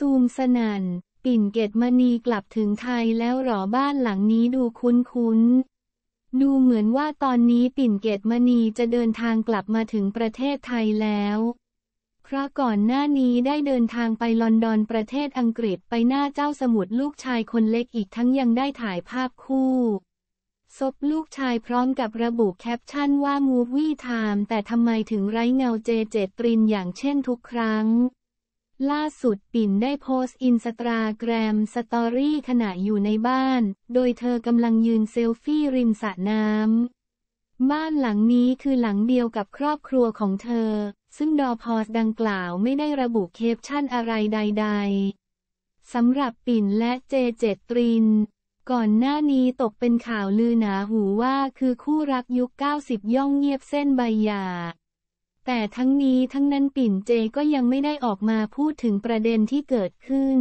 ซูมสนัน่นปิ่นเกตมณีกลับถึงไทยแล้วหรอบ้านหลังนี้ดูคุ้นๆ ดูเหมือนว่าตอนนี้ปิ่นเกตมณีจะเดินทางกลับมาถึงประเทศไทยแล้ว เพราะก่อนหน้านี้ได้เดินทางไปลอนดอนประเทศอังกฤษไปหน้าเจ้าสมุดลูกชายคนเล็กอีกทั้งยังได้ถ่ายภาพคู่ซบลูกชายพร้อมกับระบุแคปชั่นว่าูฟวี่ไทม์แต่ทำไมถึงไร้เงาเจเจตรินอย่างเช่นทุกครั้งล่าสุดปิ่นได้โพสต์อินสตาแกรมสตอรี่ขณะอยู่ในบ้าน โดยเธอกำลังยืนเซลฟี่ริมสระน้ำ บ้านหลังนี้คือหลังเดียวกับครอบครัวของเธอ ซึ่งดอพอสดังกล่าวไม่ได้ระบุเคปชั่นอะไรใดๆ สำหรับปิ่นและเจเจตริน ก่อนหน้านี้ตกเป็นข่าวลือหนาหูว่าคือคู่รักยุค 90 ย่องเงียบเส้นใบหย่าแต่ทั้งนี้ทั้งนั้นปิ่นเจก็ยังไม่ได้ออกมาพูดถึงประเด็นที่เกิดขึ้น